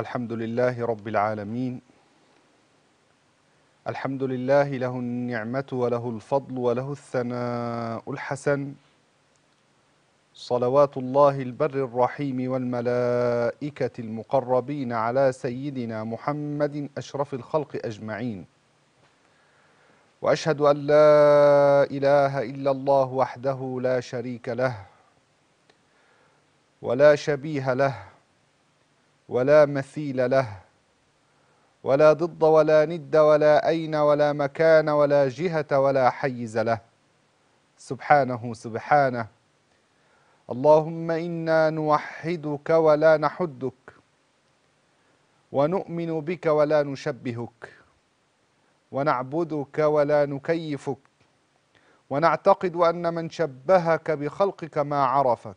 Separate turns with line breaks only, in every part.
الحمد لله رب العالمين الحمد لله له النعمة وله الفضل وله الثناء الحسن صلوات الله البر الرحيم والملائكة المقربين على سيدنا محمد أشرف الخلق أجمعين وأشهد أن لا إله إلا الله وحده لا شريك له ولا شبيه له ولا مثيل له ولا ضد ولا ند ولا أين ولا مكان ولا جهة ولا حيز له سبحانه سبحانه اللهم إنا نوحدك ولا نحدك ونؤمن بك ولا نشبهك ونعبدك ولا نكيفك ونعتقد أن من شبهك بخلقك ما عرفك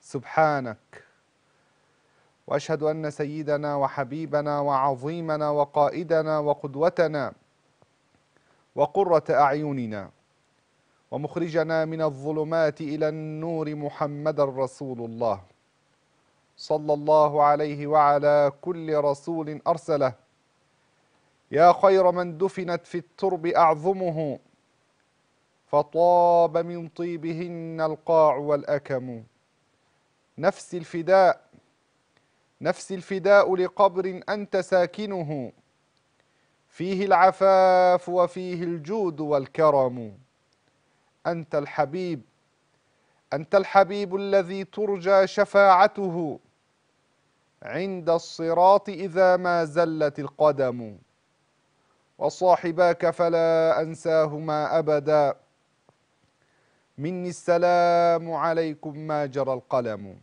سبحانك واشهد ان سيدنا وحبيبنا وعظيمنا وقائدنا وقدوتنا وقره اعيننا ومخرجنا من الظلمات الى النور محمدا رسول الله صلى الله عليه وعلى كل رسول ارسله يا خير من دفنت في الترب اعظمه فطاب من طيبهن القاع والاكم نفس الفداء نفسي الفداء لقبر أنت ساكنه فيه العفاف وفيه الجود والكرم أنت الحبيب أنت الحبيب الذي ترجى شفاعته عند الصراط إذا ما زلت القدم وصاحباك فلا أنساهما أبدا مني السلام عليكم ما جرى القلم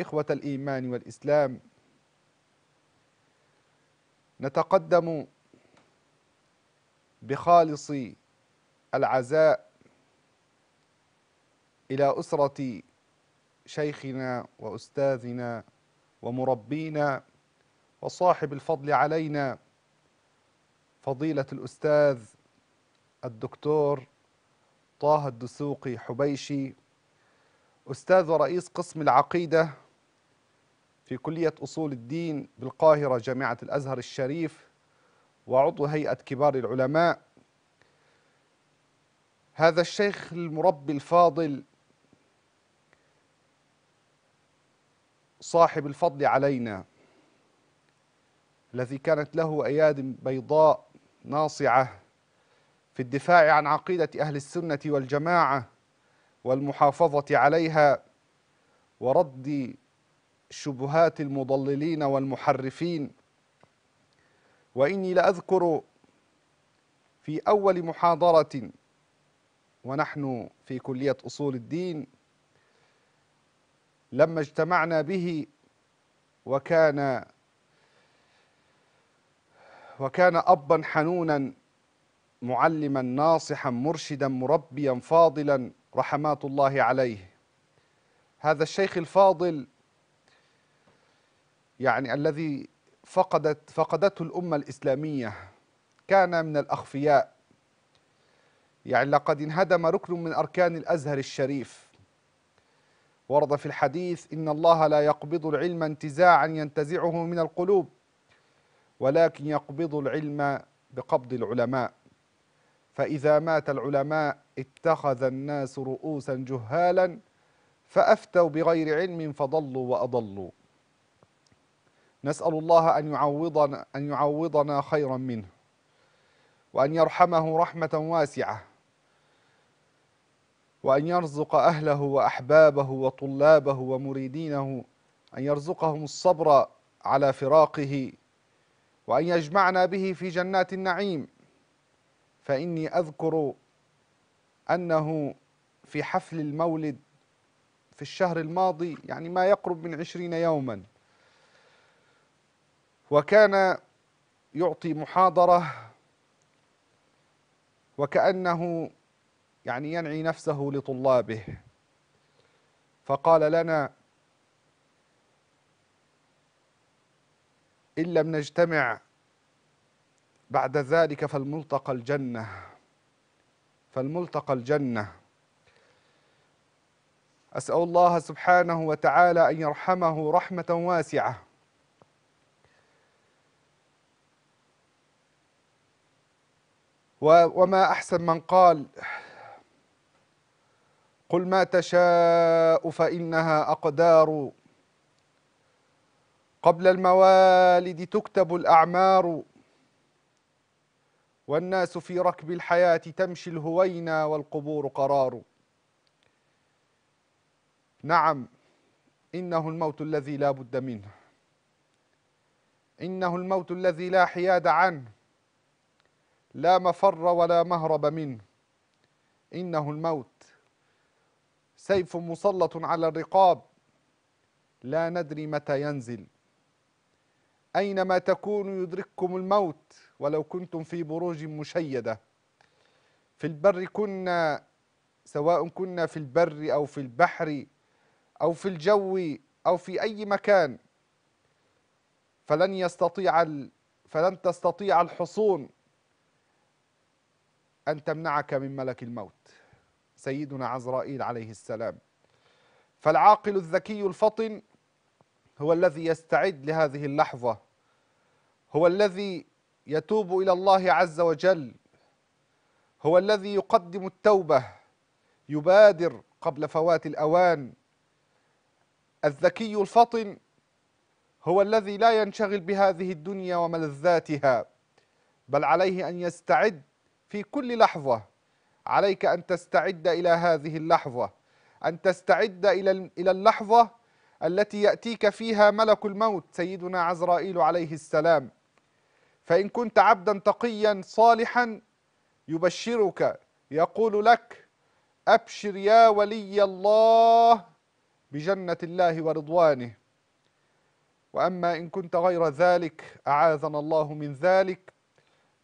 إخوة الإيمان والإسلام نتقدم بخالص العزاء إلى أسرة شيخنا وأستاذنا ومربينا وصاحب الفضل علينا فضيلة الأستاذ الدكتور طه الدسوقي حبيشي أستاذ ورئيس قسم العقيدة في كلية أصول الدين بالقاهرة جامعة الأزهر الشريف وعضو هيئة كبار العلماء هذا الشيخ المربي الفاضل صاحب الفضل علينا الذي كانت له أياد بيضاء ناصعة في الدفاع عن عقيدة أهل السنة والجماعة والمحافظة عليها ورد شبهات المضللين والمحرفين واني لاذكر في اول محاضره ونحن في كليه اصول الدين لما اجتمعنا به وكان وكان ابا حنونا معلما ناصحا مرشدا مربيا فاضلا رحمات الله عليه هذا الشيخ الفاضل يعني الذي فقدت فقدته الأمة الإسلامية كان من الأخفياء يعني لقد انهدم ركن من أركان الأزهر الشريف ورد في الحديث إن الله لا يقبض العلم انتزاعا ينتزعه من القلوب ولكن يقبض العلم بقبض العلماء فإذا مات العلماء اتخذ الناس رؤوسا جهالا فأفتوا بغير علم فضلوا وأضلوا نسأل الله أن يعوضنا, أن يعوضنا خيرا منه وأن يرحمه رحمة واسعة وأن يرزق أهله وأحبابه وطلابه ومريدينه أن يرزقهم الصبر على فراقه وأن يجمعنا به في جنات النعيم فإني أذكر أنه في حفل المولد في الشهر الماضي يعني ما يقرب من عشرين يوماً وكان يعطي محاضرة وكأنه يعني ينعي نفسه لطلابه فقال لنا إن لم نجتمع بعد ذلك فالملتقى الجنة فالملتقى الجنة أسأل الله سبحانه وتعالى أن يرحمه رحمة واسعة وما أحسن من قال قل ما تشاء فإنها أقدار قبل الموالد تكتب الأعمار والناس في ركب الحياة تمشي الهوينا والقبور قرار نعم إنه الموت الذي لا بد منه إنه الموت الذي لا حياد عنه لا مفر ولا مهرب منه إنه الموت سيف مسلط على الرقاب لا ندري متى ينزل أينما تكونوا يدرككم الموت ولو كنتم في بروج مشيدة في البر كنا سواء كنا في البر أو في البحر أو في الجو أو في أي مكان فلن يستطيع فلن تستطيع الحصون أن تمنعك من ملك الموت سيدنا عزرائيل عليه السلام فالعاقل الذكي الفطن هو الذي يستعد لهذه اللحظة هو الذي يتوب إلى الله عز وجل هو الذي يقدم التوبة يبادر قبل فوات الأوان الذكي الفطن هو الذي لا ينشغل بهذه الدنيا وملذاتها بل عليه أن يستعد في كل لحظة عليك أن تستعد إلى هذه اللحظة أن تستعد إلى اللحظة التي يأتيك فيها ملك الموت سيدنا عزرائيل عليه السلام فإن كنت عبدا تقيا صالحا يبشرك يقول لك أبشر يا ولي الله بجنة الله ورضوانه وأما إن كنت غير ذلك أعاذنا الله من ذلك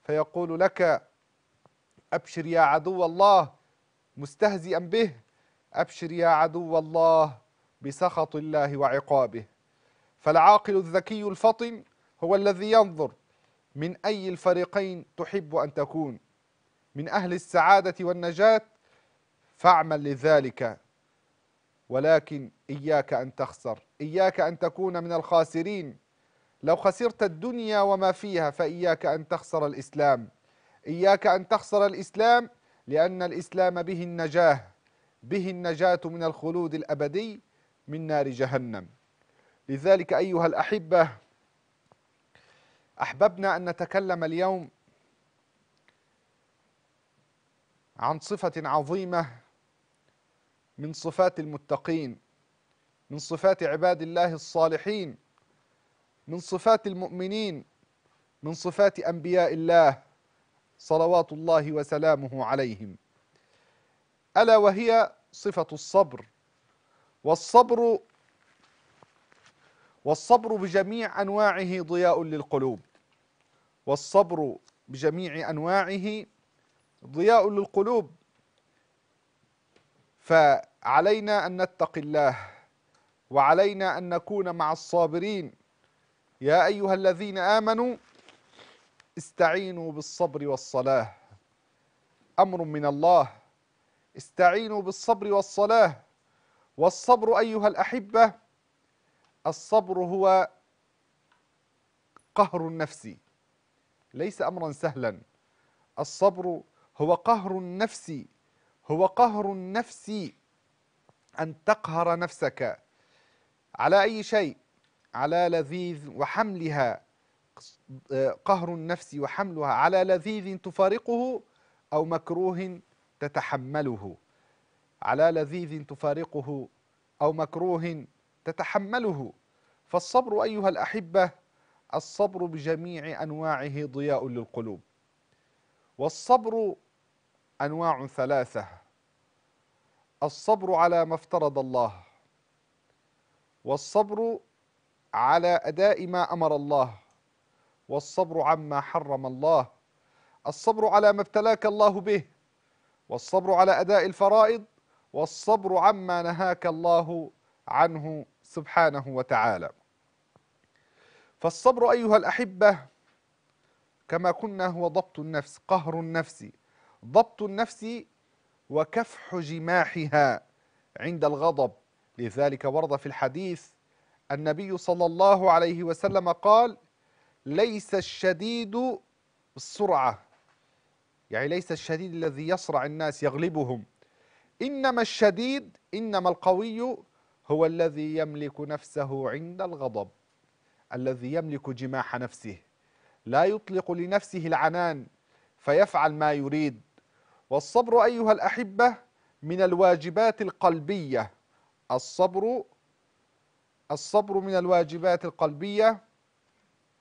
فيقول لك أبشر يا عدو الله مستهزئا به أبشر يا عدو الله بسخط الله وعقابه فالعاقل الذكي الفطن هو الذي ينظر من أي الفريقين تحب أن تكون من أهل السعادة والنجاة فاعمل لذلك ولكن إياك أن تخسر إياك أن تكون من الخاسرين لو خسرت الدنيا وما فيها فإياك أن تخسر الإسلام إياك أن تخسر الإسلام لأن الإسلام به النجاة به النجاة من الخلود الأبدي من نار جهنم لذلك أيها الأحبة أحببنا أن نتكلم اليوم عن صفة عظيمة من صفات المتقين من صفات عباد الله الصالحين من صفات المؤمنين من صفات أنبياء الله صلوات الله وسلامه عليهم ألا وهي صفة الصبر والصبر والصبر بجميع أنواعه ضياء للقلوب والصبر بجميع أنواعه ضياء للقلوب فعلينا أن نتقي الله وعلينا أن نكون مع الصابرين يا أيها الذين آمنوا استعينوا بالصبر والصلاة أمر من الله استعينوا بالصبر والصلاة والصبر أيها الأحبة الصبر هو قهر النفس ليس أمرا سهلا الصبر هو قهر النفس هو قهر النفس أن تقهر نفسك على أي شيء على لذيذ وحملها آه، قهر النفس وحملها على لذيذ تفارقه أو مكروه تتحمله على لذيذ تفارقه أو مكروه تتحمله فالصبر أيها الأحبة الصبر بجميع أنواعه ضياء للقلوب والصبر أنواع ثلاثة الصبر على ما افترض الله والصبر على أداء ما أمر الله والصبر عما حرم الله الصبر على ما ابتلاك الله به والصبر على أداء الفرائض والصبر عما نهاك الله عنه سبحانه وتعالى فالصبر أيها الأحبة كما كنا هو ضبط النفس قهر النفس ضبط النفس وكفح جماحها عند الغضب لذلك ورد في الحديث النبي صلى الله عليه وسلم قال ليس الشديد السرعة يعني ليس الشديد الذي يصرع الناس يغلبهم إنما الشديد إنما القوي هو الذي يملك نفسه عند الغضب الذي يملك جماح نفسه لا يطلق لنفسه العنان فيفعل ما يريد والصبر أيها الأحبة من الواجبات القلبية الصبر الصبر من الواجبات القلبية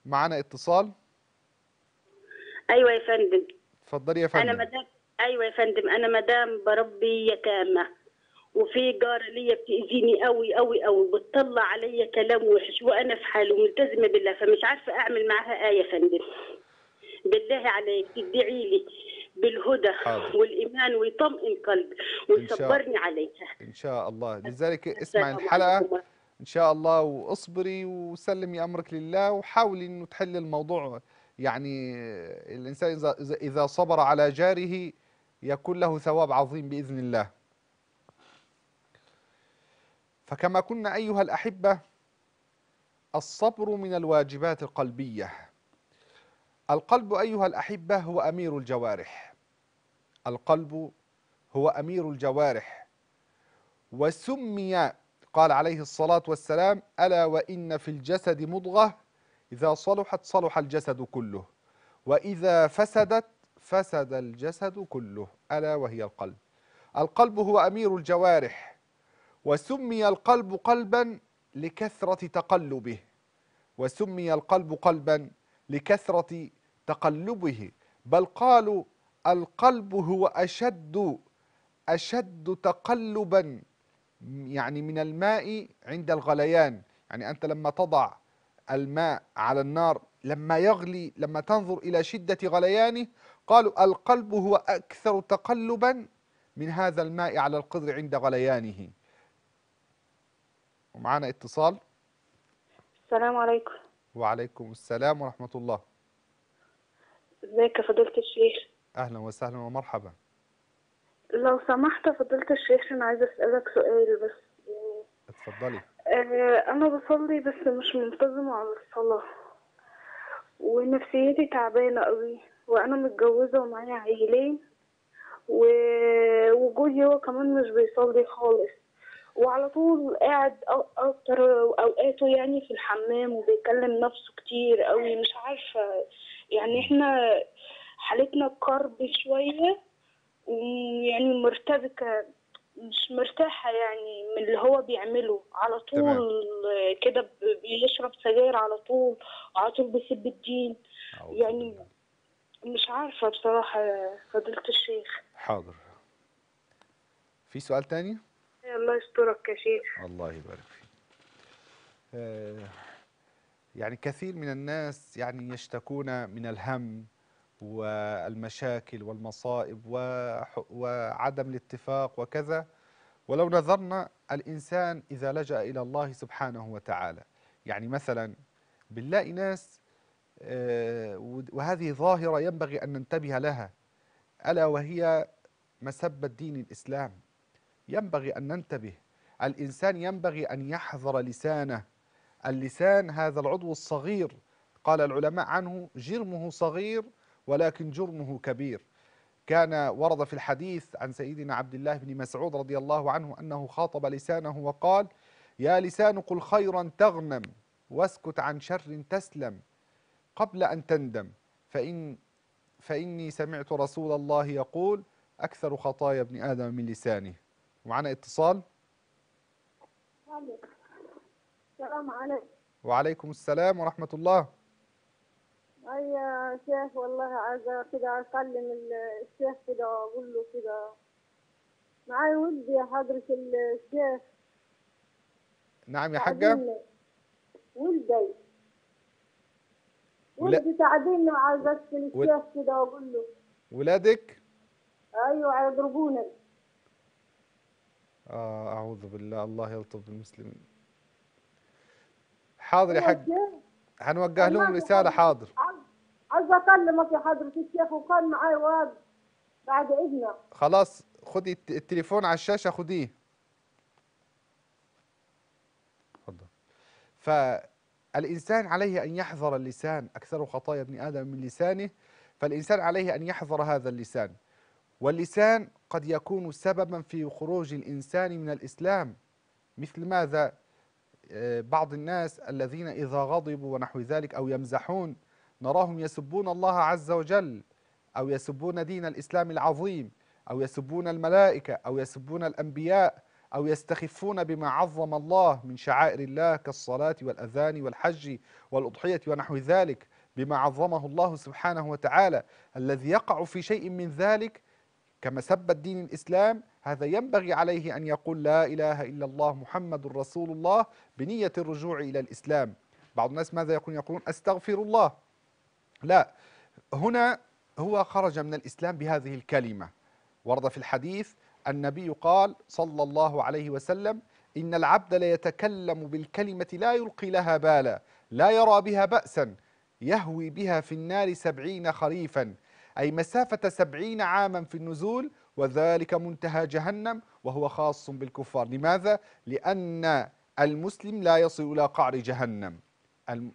معانا اتصال
ايوه يا فندم
اتفضلي يا فندم انا
مدام ايوه يا فندم انا مدام بربي يتامى وفي جار ليا بتاذيني قوي قوي قوي بتطلع عليا كلام وحش وانا في حال وملتزمه بالله فمش عارفه اعمل معاها ايه يا فندم بالله عليك تدعي لي بالهدى حاضر. والايمان ويطمئن قلبي ويصبرني عليها
ان شاء الله لذلك اسمع الحلقه ان شاء الله واصبري وسلمي امرك لله وحاولي انه تحلي الموضوع يعني الانسان اذا اذا صبر على جاره يكون له ثواب عظيم باذن الله فكما كنا ايها الاحبه الصبر من الواجبات القلبيه القلب ايها الاحبه هو امير الجوارح القلب هو امير الجوارح وسمي قال عليه الصلاة والسلام ألا وإن في الجسد مضغة إذا صلحت صلح الجسد كله وإذا فسدت فسد الجسد كله ألا وهي القلب القلب هو أمير الجوارح وسمي القلب قلبا لكثرة تقلبه وسمي القلب قلبا لكثرة تقلبه بل قالوا القلب هو أشد أشد تقلبا يعني من الماء عند الغليان يعني أنت لما تضع الماء على النار لما يغلي لما تنظر إلى شدة غليانه قالوا القلب هو أكثر تقلبا من هذا الماء على القدر عند غليانه ومعنا اتصال
السلام عليكم
وعليكم السلام ورحمة الله
ازيك يا فضيلة الشيخ
اهلا وسهلا ومرحبا
لو سمحت فضلت الشيخ أنا عايزة أسألك سؤال بس اتفضلي آه، أنا بصلي بس مش منتظمة على الصلاة ونفسيتي تعبانة قوي وأنا متجوزة ومعايا عيلين وجوزي هو كمان مش بيصلي خالص وعلى طول قاعد أكتر أوقاته يعني في الحمام وبيكلم نفسه كتير قوي مش عارفة يعني احنا حالتنا قرب شوية ويعني مرتبكة مش مرتاحة يعني من اللي هو بيعمله على طول كده بيشرب سجاير على طول وعلى طول بيسب الدين يعني مش عارفة بصراحة فضيلة الشيخ
حاضر في سؤال تاني؟
الله يسترك يا شيخ
الله يبارك فيك آه، يعني كثير من الناس يعني يشتكون من الهم والمشاكل والمصائب وعدم الاتفاق وكذا ولو نظرنا الإنسان إذا لجأ إلى الله سبحانه وتعالى يعني مثلا بنلاقي ناس آه، وهذه ظاهرة ينبغي أن ننتبه لها ألا وهي مسبة دين الإسلام ينبغي أن ننتبه الإنسان ينبغي أن يحذر لسانه اللسان هذا العضو الصغير قال العلماء عنه جرمه صغير ولكن جرمه كبير كان ورد في الحديث عن سيدنا عبد الله بن مسعود رضي الله عنه أنه خاطب لسانه وقال يا لسان قل خيرا تغنم واسكت عن شر تسلم قبل أن تندم فإن فإني سمعت رسول الله يقول أكثر خطايا ابن آدم من لسانه معنا اتصال
السلام عليكم
وعليكم السلام ورحمة الله
اي يا شيخ والله عايزه كده اكلم الشيخ كده واقول له كده معايا ولدي يا حضرة الشيخ
نعم يا حجه ولدي ولدي
تعبيني وعايزه اكلم الشيخ كده واقول له
ولادك
ايوه هيضربوني
آه أعوذ بالله الله يلطف بالمسلمين حاضر يا حجه أيوة هنوجه لهم رساله حاضر
عايز اكلمك يا حضره الشيخ وكان معايا واد بعد اذنك
خلاص خدي التليفون على الشاشه خديه اتفضل فالانسان عليه ان يحذر اللسان اكثر خطايا ابن ادم من لسانه فالانسان عليه ان يحذر هذا اللسان واللسان قد يكون سببا في خروج الانسان من الاسلام مثل ماذا بعض الناس الذين إذا غضبوا ونحو ذلك أو يمزحون نراهم يسبون الله عز وجل أو يسبون دين الإسلام العظيم أو يسبون الملائكة أو يسبون الأنبياء أو يستخفون بما عظم الله من شعائر الله كالصلاة والأذان والحج والأضحية ونحو ذلك بما عظمه الله سبحانه وتعالى الذي يقع في شيء من ذلك كما سب الدين الإسلام هذا ينبغي عليه أن يقول لا إله إلا الله محمد رسول الله بنية الرجوع إلى الإسلام بعض الناس ماذا يقولون يقولون أستغفر الله لا هنا هو خرج من الإسلام بهذه الكلمة ورد في الحديث النبي قال صلى الله عليه وسلم إن العبد ليتكلم بالكلمة لا يلقي لها بالا لا يرى بها بأسا يهوي بها في النار سبعين خريفا أي مسافة سبعين عاما في النزول وذلك منتهى جهنم وهو خاص بالكفار لماذا؟ لأن المسلم لا يصل إلى قعر جهنم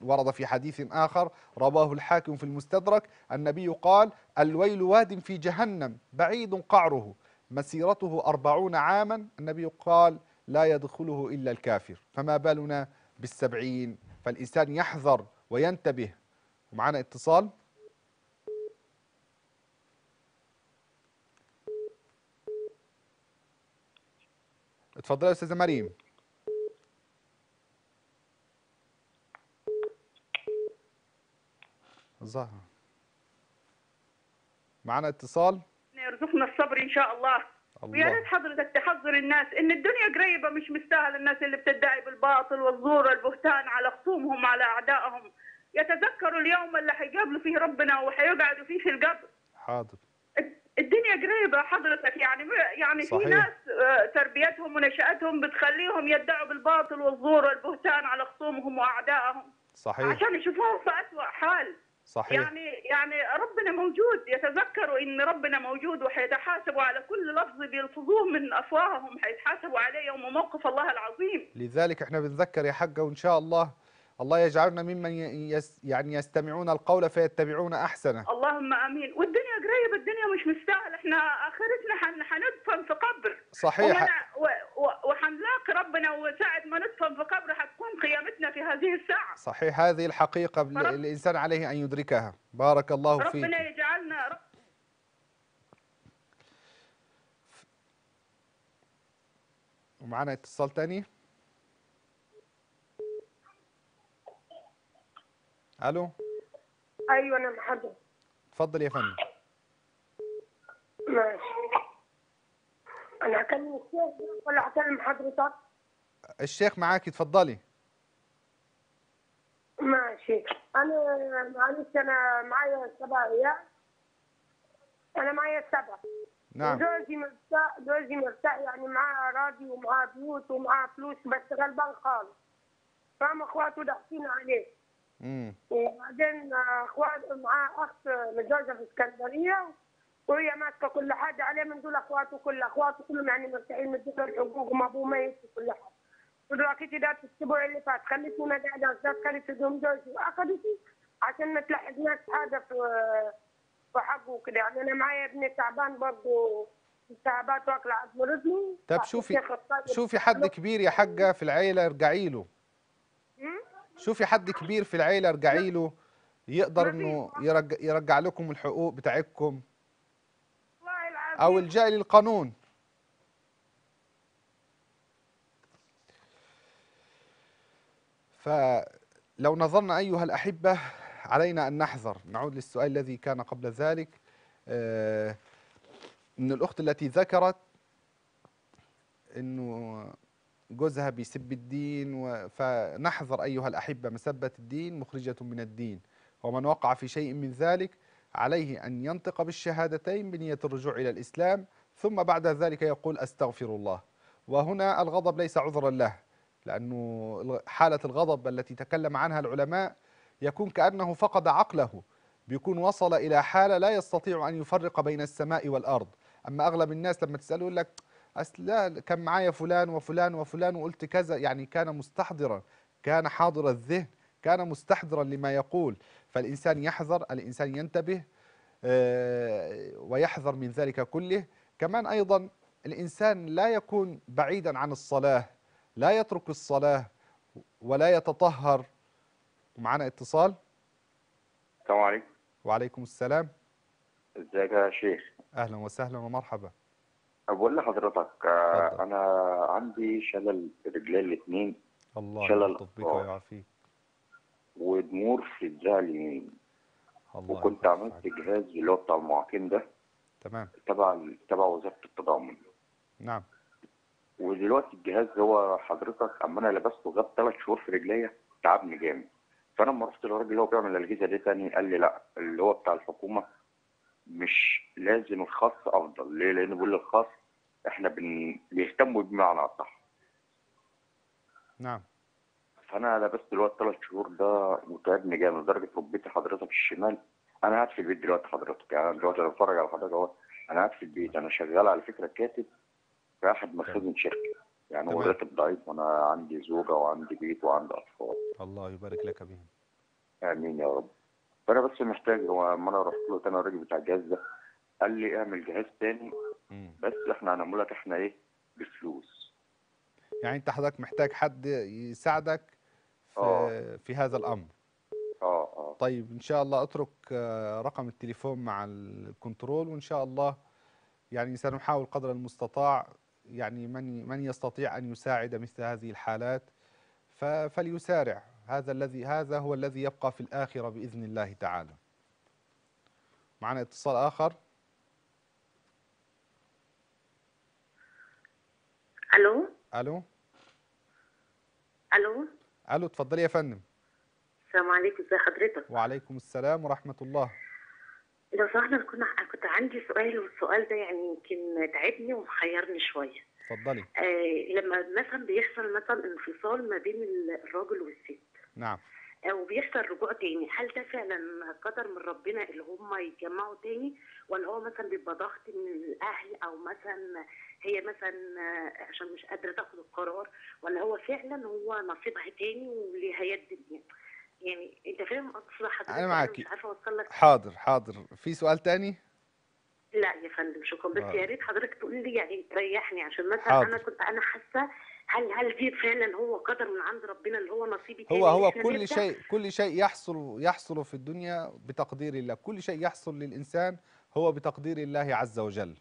ورد في حديث آخر رواه الحاكم في المستدرك النبي قال الويل واد في جهنم بعيد قعره مسيرته أربعون عاما النبي قال لا يدخله إلا الكافر فما بالنا بالسبعين فالإنسان يحذر وينتبه ومعنا اتصال اتفضلي يا استاذه مريم الظاهر معانا اتصال
يرزقنا الصبر ان شاء الله, الله. ويا ريت حضرتك تحذر الناس ان الدنيا قريبه مش مستاهل الناس اللي بتدعي بالباطل والزور والبهتان على خصومهم على اعدائهم يتذكروا اليوم اللي هيقابلوا فيه ربنا وهيقعدوا فيه في القبر حاضر الدنيا قريبه حضرتك يعني يعني صحيح. في ناس آه، تربيتهم ونشاتهم بتخليهم يدعوا بالباطل والزور والبهتان على خصومهم واعدائهم صحيح عشان يشوفوهم في اسوء حال صحيح يعني يعني ربنا موجود يتذكروا ان ربنا موجود وحيتحاسبوا على كل لفظ بيلفظوه من افواههم حيتحاسبوا عليه يوم موقف الله العظيم
لذلك احنا بنذكر يا حاجه وان شاء الله الله يجعلنا ممن يس يعني يستمعون القول فيتبعون احسنه
اللهم امين والدنيا الدنيا مش مستاهل احنا اخرتنا حندفن في قبر صحيح وحنلاقي ربنا وساعد ما ندفن في قبر حتكون قيامتنا في هذه الساعه
صحيح هذه الحقيقه الانسان عليه ان يدركها بارك الله فيك ربنا
يجعلنا رب
ومعنا اتصال ثاني الو
ايوه انا محمد
تفضل يا فندم
ماشي انا هكلم الشيخ ولا هكلم حضرتك
الشيخ معاك اتفضلي
ماشي انا معلش انا معايا سبع عيال انا معايا سبع نعم زوجي مرتاح زوجي مرتاح يعني معاه اراضي ومعاه بيوت ومعاه فلوس بس غلبان خالص فاهم اخواته داخلين عليه امم وبعدين اخوات معاه اخت متجوزه في اسكندريه وهي ماسكه كل حاجه عليه من دول اخواته كل اخواته كلهم يعني مرتاحين من دول الحقوق وما ابوه ميت وكل حاجه ودلوقتي ده الاسبوع اللي فات خليتونا انا قاعده اساس خليت لهم جوزي واخذتي عشان نتلحق ناس حاجه في في حقه وكذا يعني انا معايا ابني تعبان برضه التهابات واكل عظم رجلي طب شوفي
شوفي حد كبير يا حجه في العيله ارجعي له شوفي حد كبير في العيله ارجعي له يقدر انه يرجع, يرجع لكم الحقوق بتاعتكم أو الجاء للقانون فلو نظرنا أيها الأحبة علينا أن نحذر نعود للسؤال الذي كان قبل ذلك أن آه، الأخت التي ذكرت أنه جوزها بيسب الدين فنحذر أيها الأحبة مسبة الدين مخرجة من الدين ومن وقع في شيء من ذلك عليه أن ينطق بالشهادتين بنية الرجوع إلى الإسلام ثم بعد ذلك يقول أستغفر الله وهنا الغضب ليس عذرا له لأنه حالة الغضب التي تكلم عنها العلماء يكون كأنه فقد عقله بيكون وصل إلى حالة لا يستطيع أن يفرق بين السماء والأرض أما أغلب الناس لما تسأله يقول لك أصل لا كان معايا فلان وفلان وفلان وقلت كذا يعني كان مستحضرا كان حاضر الذهن كان مستحضرا لما يقول فالإنسان يحذر الإنسان ينتبه آه، ويحذر من ذلك كله كمان أيضا الإنسان لا يكون بعيدا عن الصلاة لا يترك الصلاة ولا يتطهر معنا اتصال السلام عليكم وعليكم السلام
ازيك يا شيخ
اهلا وسهلا ومرحبا
بقول لحضرتك آه، انا عندي شلل في رجلي الاثنين
الله يطول بك آه. ويعافيك
ودمور في الجهه اليمين وكنت عملت جهاز اللي هو بتاع المعاقين ده تمام تبع تبع وزاره التضامن نعم ودلوقتي الجهاز هو حضرتك اما انا لبسته غاب ثلاث شهور في رجليا تعبني جامد فانا لما رحت للراجل اللي هو بيعمل الاجهزه دي تاني قال لي لا اللي هو بتاع الحكومه مش لازم الخاص افضل ليه؟ لان بيقول الخاص احنا بن... بيهتموا بمعنى اصح نعم فانا لبست الوقت ثلاث شهور ده متعبني جامد لدرجه ركبتي حضرتك الشمال انا قاعد في البيت دلوقتي حضرتك يعني دلوقتي انا بتفرج على حضرتك اهو انا قاعد في البيت انا شغال على فكره كاتب في احد مخازن شركه يعني هو راتب ضعيف وانا عندي زوجه وعندي بيت وعندي اطفال الله
يبارك لك بيهم
امين يا رب فانا بس محتاج هو لما انا رحت له تاني الراجل بتاع الجهاز ده قال لي اعمل جهاز تاني بس احنا هنعمله لك احنا ايه بفلوس
يعني انت حضرتك محتاج حد يساعدك آه. في هذا الامر اه اه طيب ان شاء الله اترك آه، رقم التليفون مع الكنترول وان شاء الله يعني سنحاول قدر المستطاع يعني من من يستطيع ان يساعد مثل هذه الحالات فليسارع هذا الذي هذا هو الذي يبقى في الاخره باذن الله تعالى معنا اتصال اخر الو الو الو الو اتفضلي يا فندم
السلام عليكم ازي حضرتك
وعليكم السلام ورحمه الله
لو سمحت كنا كنت عندي سؤال والسؤال ده يعني يمكن تعبني ومخيرني شويه اتفضلي آه لما مثلا بيحصل مثلا انفصال ما بين الراجل والست نعم وبيحصل رجوع تاني هل ده فعلا قدر من ربنا اللي هم يتجمعوا تاني ولا هو مثلا بيبقى ضغط من الاهل او مثلا هي مثلا عشان مش قادره تاخد القرار ولا هو فعلا هو نصيبها تاني ولهي الدنيا يعني انت فاهم اقصد حضرتك انا يعني معاكي مش عارفه اوصل لك حاضر
حاضر في سؤال تاني؟
لا يا فندم شكرا بس آه. يا ريت حضرتك تقول لي يعني تريحني عشان مثلا حاضر. انا كنت انا حاسه هل هل دي فعلا هو قدر من عند ربنا اللي هو نصيبي هو هو كل شيء
كل شيء يحصل يحصل في الدنيا بتقدير الله كل شيء يحصل للانسان هو بتقدير الله عز وجل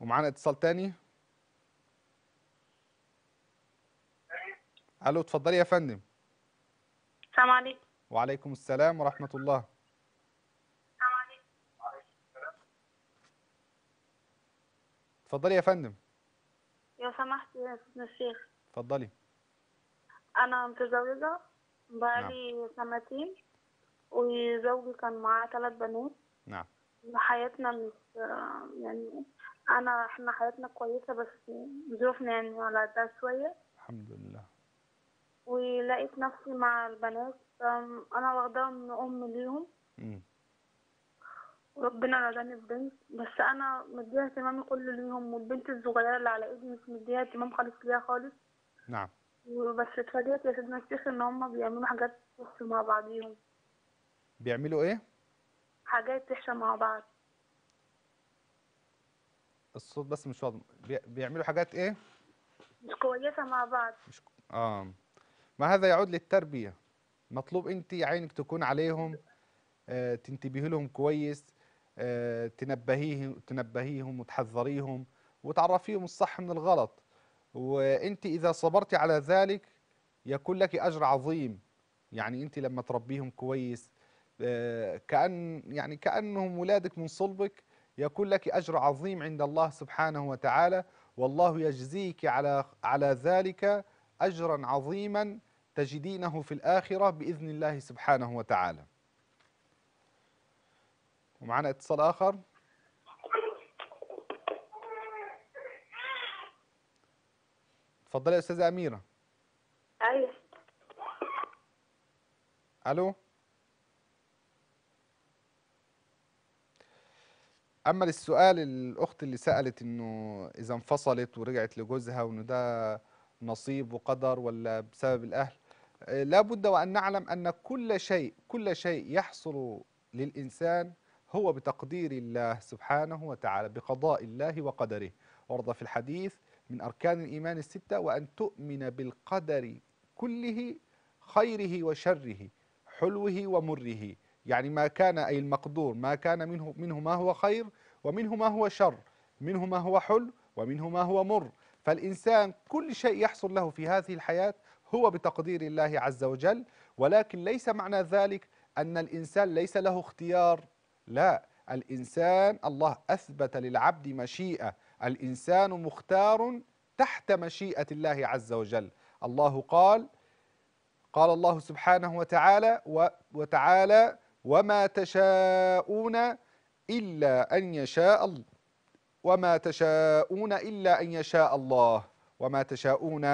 ومعانا اتصال تاني الو اتفضلي يا فندم السلام عليكم وعليكم السلام ورحمه الله
السلام عليكم وعليكم السلام
اتفضلي يا فندم
لو سمحت يا سيدنا الشيخ اتفضلي انا متزوجه بقالي نعم. سنتين وزوجي كان معاه ثلاث بنات نعم حياتنا مش يعني انا احنا حياتنا كويسه بس ظروفنا يعني على قدها شويه
الحمد لله
ولقيت نفسي مع البنات انا واخداهم من ام ليهم ربنا رزقني ببنت بس انا مديها اهتمامي كله ليهم والبنت الصغيره اللي على ايدي مش مديها اهتمام خالص ليها خالص نعم وبس اتفاجئت يا سيدنا الشيخ ان هم بيعملوا حاجات تحشى مع بعضيهم بيعملوا ايه؟ حاجات تحشى مع بعض
الصوت بس مش واضح بيعملوا حاجات ايه؟
مش كويسه مع بعض مش ك...
اه ما هذا يعود للتربيه مطلوب انت عينك تكون عليهم آه، تنتبهي لهم كويس آه، تنبهيهم تنبهيهم وتحذريهم وتعرفيهم الصح من الغلط وانت اذا صبرتي على ذلك يكون لك اجر عظيم يعني انت لما تربيهم كويس آه، كأن يعني كأنهم ولادك من صلبك يكون لك أجر عظيم عند الله سبحانه وتعالى والله يجزيك على على ذلك أجرا عظيما تجدينه في الآخرة بإذن الله سبحانه وتعالى ومعانا اتصال آخر اتفضلي يا أستاذة أميرة أيوة ألو أما للسؤال الأخت اللي سألت إنه إذا انفصلت ورجعت لجوزها وإنه ده نصيب وقدر ولا بسبب الأهل آه، لا بد وأن نعلم أن كل شيء كل شيء يحصل للإنسان هو بتقدير الله سبحانه وتعالى بقضاء الله وقدره ورد في الحديث من أركان الإيمان الستة وأن تؤمن بالقدر كله خيره وشره حلوه ومره يعني ما كان أي المقدور ما كان منه, منه ما هو خير ومنه ما هو شر منه ما هو حلو ومنه ما هو مر فالإنسان كل شيء يحصل له في هذه الحياة هو بتقدير الله عز وجل ولكن ليس معنى ذلك أن الإنسان ليس له اختيار لا الإنسان الله أثبت للعبد مشيئة الإنسان مختار تحت مشيئة الله عز وجل الله قال قال الله سبحانه وتعالى وتعالى وما تشاءون إلا أن يشاء الله وما تشاءون إلا أن يشاء الله وما تشاءون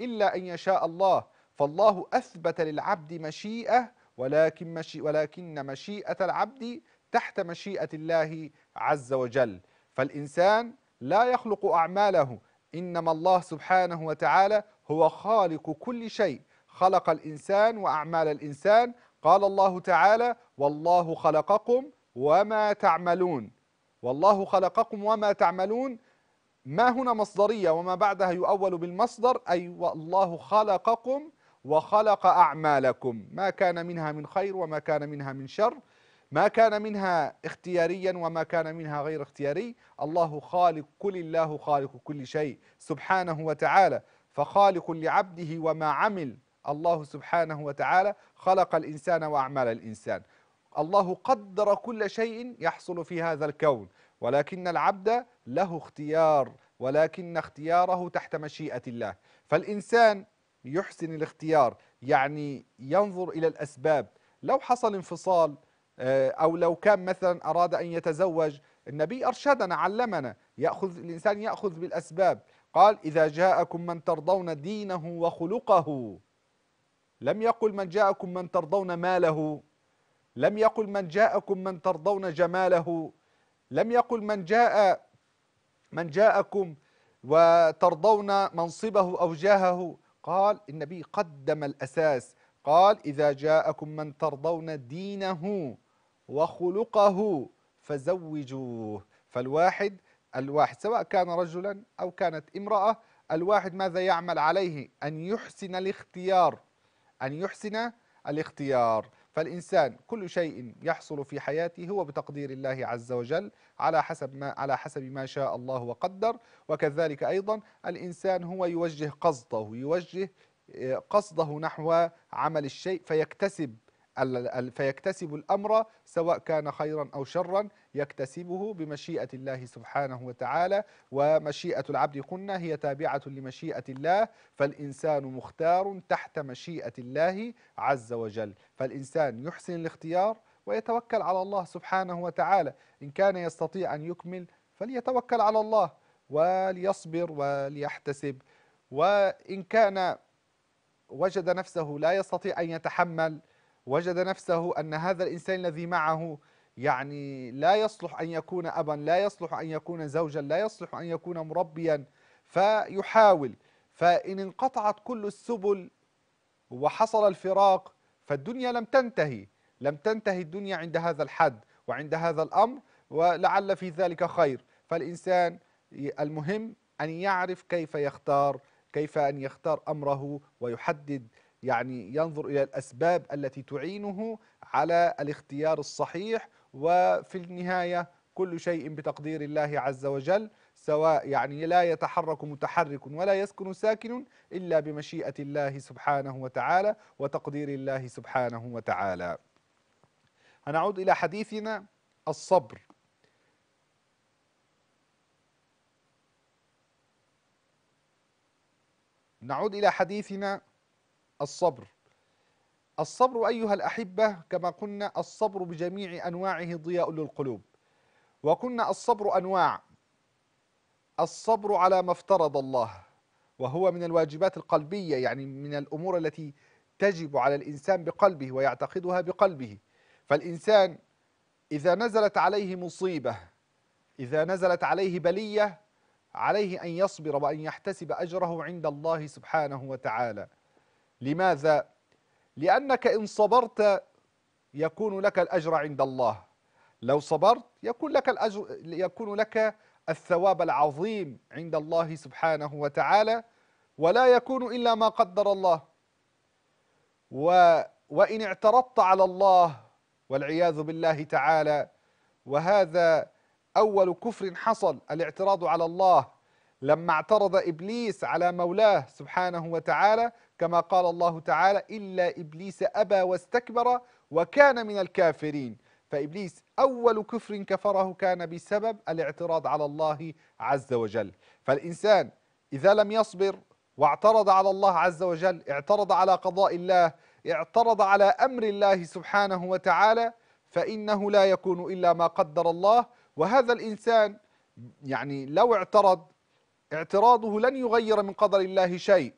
إلا أن يشاء الله فالله أثبت للعبد مشيئة ولكن مشي ولكن مشيئة العبد تحت مشيئة الله عز وجل فالإنسان لا يخلق أعماله إنما الله سبحانه وتعالى هو خالق كل شيء خلق الإنسان وأعمال الإنسان قال الله تعالى والله خلقكم وما تعملون والله خلقكم وما تعملون ما هنا مصدرية وما بعدها يؤول بالمصدر أي والله خلقكم وخلق أعمالكم ما كان منها من خير وما كان منها من شر ما كان منها اختياريا وما كان منها غير اختياري الله خالق كل الله خالق كل شيء سبحانه وتعالى فخالق لعبده وما عمل الله سبحانه وتعالى خلق الإنسان وأعمال الإنسان الله قدر كل شيء يحصل في هذا الكون ولكن العبد له اختيار ولكن اختياره تحت مشيئة الله فالإنسان يحسن الاختيار يعني ينظر إلى الأسباب لو حصل انفصال آه، أو لو كان مثلا أراد أن يتزوج النبي أرشدنا علمنا يأخذ الإنسان يأخذ بالأسباب قال إذا جاءكم من ترضون دينه وخلقه لم يقل من جاءكم من ترضون ماله لم يقل من جاءكم من ترضون جماله لم يقل من جاء من جاءكم وترضون منصبه أو جاهه قال النبي قدم الأساس قال إذا جاءكم من ترضون دينه وخلقه فزوجوه فالواحد الواحد سواء كان رجلا أو كانت امرأة الواحد ماذا يعمل عليه أن يحسن الاختيار أن يحسن الاختيار فالإنسان كل شيء يحصل في حياته هو بتقدير الله عز وجل على حسب ما على حسب ما شاء الله وقدر وكذلك أيضا الإنسان هو يوجه قصده يوجه آه، قصده نحو عمل الشيء فيكتسب فيكتسب الأمر سواء كان خيرا أو شرا يكتسبه بمشيئة الله سبحانه وتعالى ومشيئة العبد قلنا هي تابعة لمشيئة الله فالإنسان مختار تحت مشيئة الله عز وجل فالإنسان يحسن الاختيار ويتوكل على الله سبحانه وتعالى إن كان يستطيع أن يكمل فليتوكل على الله وليصبر وليحتسب وإن كان وجد نفسه لا يستطيع أن يتحمل وجد نفسه أن هذا الإنسان الذي معه يعني لا يصلح أن يكون أبا لا يصلح أن يكون زوجا لا يصلح أن يكون مربيا فيحاول فإن انقطعت كل السبل وحصل الفراق فالدنيا لم تنتهي لم تنتهي الدنيا عند هذا الحد وعند هذا الأمر ولعل في ذلك خير فالإنسان المهم أن يعرف كيف يختار كيف أن يختار أمره ويحدد يعني ينظر إلى الأسباب التي تعينه على الاختيار الصحيح وفي النهاية كل شيء بتقدير الله عز وجل سواء يعني لا يتحرك متحرك ولا يسكن ساكن إلا بمشيئة الله سبحانه وتعالى وتقدير الله سبحانه وتعالى هنعود إلى حديثنا الصبر نعود إلى حديثنا الصبر الصبر أيها الأحبة كما قلنا الصبر بجميع أنواعه ضياء للقلوب وقلنا الصبر أنواع الصبر على ما افترض الله وهو من الواجبات القلبية يعني من الأمور التي تجب على الإنسان بقلبه ويعتقدها بقلبه فالإنسان إذا نزلت عليه مصيبة إذا نزلت عليه بلية عليه أن يصبر وأن يحتسب أجره عند الله سبحانه وتعالى لماذا؟ لأنك إن صبرت يكون لك الأجر عند الله لو صبرت يكون لك الأجر يكون لك الثواب العظيم عند الله سبحانه وتعالى ولا يكون إلا ما قدر الله و وإن اعترضت على الله والعياذ بالله تعالى وهذا أول كفر حصل الاعتراض على الله لما اعترض إبليس على مولاه سبحانه وتعالى كما قال الله تعالى إلا إبليس أبى واستكبر وكان من الكافرين فإبليس أول كفر كفره كان بسبب الاعتراض على الله عز وجل فالإنسان إذا لم يصبر واعترض على الله عز وجل اعترض على قضاء الله اعترض على أمر الله سبحانه وتعالى فإنه لا يكون إلا ما قدر الله وهذا الإنسان يعني لو اعترض اعتراضه لن يغير من قدر الله شيء